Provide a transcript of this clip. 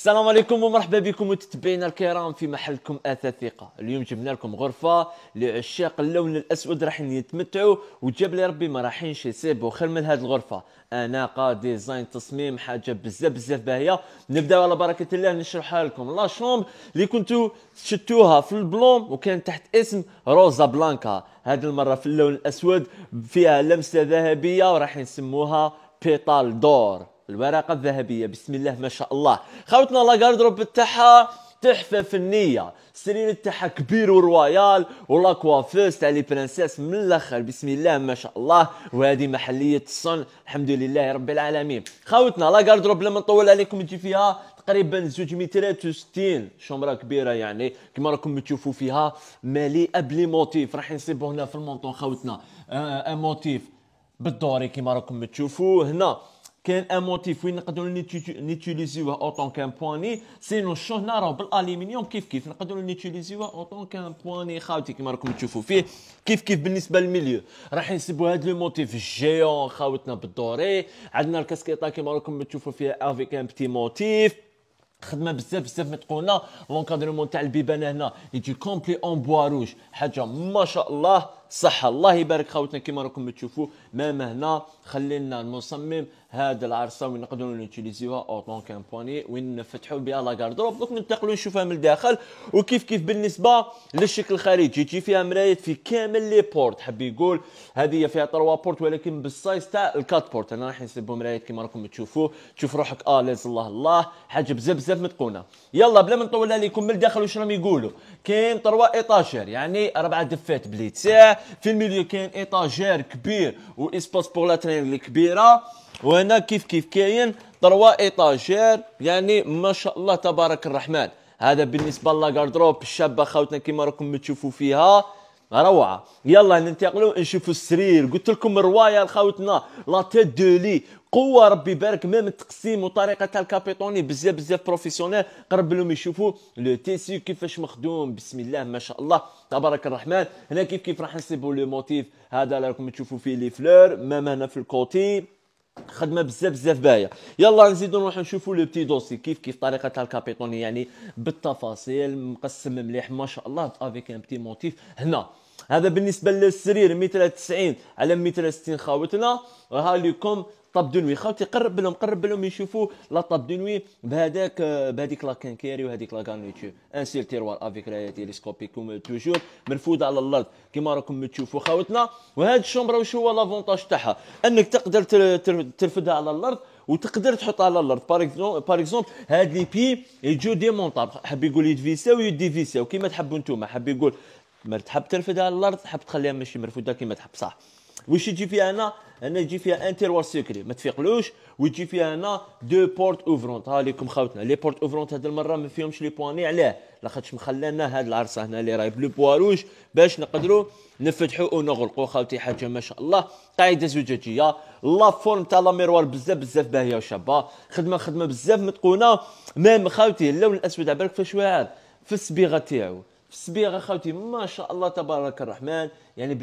السلام عليكم ومرحبا بكم متتبعينا الكرام في محلكم اثاثيقه اليوم جبنا لكم غرفه لعشاق اللون الاسود راح يتمتعوا وجاب لي ربي ما راحينش يسيبوا خير من هذه الغرفه اناقه ديزاين تصميم حاجه بزاف بزاف باهيه نبداو على بركه الله نشرحها لكم لا شومب اللي كنتو شتوها في البلوم وكان تحت اسم روزا بلانكا هذه المره في اللون الاسود فيها لمسه ذهبيه وراح نسموها بيتال دور الورقه الذهبيه بسم الله ما شاء الله خاوتنا لا كاردروب تاعها تحفه فنيه السرير تاعها كبير وروايال ولا كوافيس تاع لي برانسيس من الاخر بسم الله ما شاء الله وهذه محليه الصن الحمد لله رب العالمين خاوتنا لا كاردروب لما نطول عليكم تجي فيها تقريبا زوج مترات وستين شمره كبيره يعني كما راكم تشوفوا فيها مليئه بلي موتيف راح نصيبوا هنا في المونطون خاوتنا ان آه، آه، موتيف بالدوري كما راكم تشوفوا هنا كان ان موتيف وين نقدروا نيتيليزيوه اوطون كان بواني سينو شهنا راه بالالومنيوم كيف كيف نقدروا نيتيليزيوه اوطون كان بواني خاوتي كما راكم تشوفوا فيه كيف كيف بالنسبه للميليو راح نسيبوا هذا لو موتيف جيون خاوتنا بالدوري عندنا الكاسكيطه كما راكم تشوفوا فيها افيك ان بتي موتيف خدمه بزاف بزاف متقونه لونكادرمون تاع البيبانه هنا يجي كومبلي اون بوا روج حاجه ما شاء الله صحه الله يبارك خوتنا كما راكم تشوفوا ماما هنا خلينا المصمم هذا العرصه وين نقدروا نوتيليزيوها او طونك وين نفتحوا بها لا غاردروب دوك ننتقلوا نشوفها من الداخل وكيف كيف بالنسبه للشكل الخارجي تجي فيها مرايه في كامل لي بورت حب يقول هذه فيها تروا بورت ولكن بالسايز تاع الكات بورت انا راح نسيبو مرايات كما راكم تشوفوا تشوف روحك اه لاز الله الله حاجه بزاف بزاف متقونه يلا بلا ما نطول عليكم من الداخل واش راهم يقولوا كاين تروا ايطاجير يعني اربعه دفات بلي تساع في الميليو كاين ايطاجير كبير واسباس بور لا ترينغلي كبيره وهنا كيف كيف كاين تروا ايطاجير يعني ما شاء الله تبارك الرحمن هذا بالنسبه لاكاردروب الشابه خاوتنا كما راكم تشوفوا فيها روعه يلا ننتقلوا نشوفوا السرير قلت لكم الروايه خاوتنا لا تيت دو لي قوه ربي يبارك ميم التقسيم وطريقه تاع الكابيتوني بزاف بزاف بروفيسيونيل قرب لهم يشوفوا لو تيسي كيفاش مخدوم بسم الله ما شاء الله تبارك الرحمن هنا كيف كيف راح نسيبوا لو موتيف هذا راكم تشوفوا فيه لي فلور ميم هنا في الكوتي خدمه بزاف بزاف باهيه يلا نزيدو نروح نشوفو لو بتي دوسي كيف كيف طريقه تاع الكابيتوني يعني بالتفاصيل مقسم مليح ما شاء الله افيك ان بتي موتيف هنا هذا بالنسبه للسرير 193 على 160 خاوتنا ها لكم طاب نوي خاوتي قرب لهم قرب لهم يشوفوا لا طاب نوي بهذاك بهذيك لا كانكيري وهذيك لا ان سيل تيروار افيك لا تيليسكوبي كوم توجور مرفوده على الارض كما راكم تشوفوا خاوتنا وهاد الشومبرا واش هو لافونتاج تاعها انك تقدر ترفدها على الارض وتقدر تحطها على الارض باغ اكزومبل هاد لي بي يجو ديمونطابل حاب يقول يدفيساو يديفيساو كيما تحبوا نتوما حاب يقول ما تحب ترفدها على الارض تحب تخليها ماشي مرفوده كيما تحب صح واش يجي فيها هنا هنا يجي فيها ان تيروار سيكري ما تفيقلوش ويجي فيها هنا دو بورت اوفرونت ها ليكم خاوتنا لي بورت اوفرونت هاد المره ما فيهمش لي بواني علاه لاخاطش مخلانا هاد العرصه هنا اللي راهي بلو بواروج باش نقدروا نفتحوا ونغلقوا خاوتي حاجه ما شاء الله قاعده زجاجيه لا فورم تاع لا ميروار بزاف بزاف باهيه وشابه خدمه خدمه بزاف متقونه ميم خاوتي اللون الاسود على بالك فاش واعر في الصبيغه تاعو في الصبيغه خاوتي ما شاء الله تبارك الرحمن يعني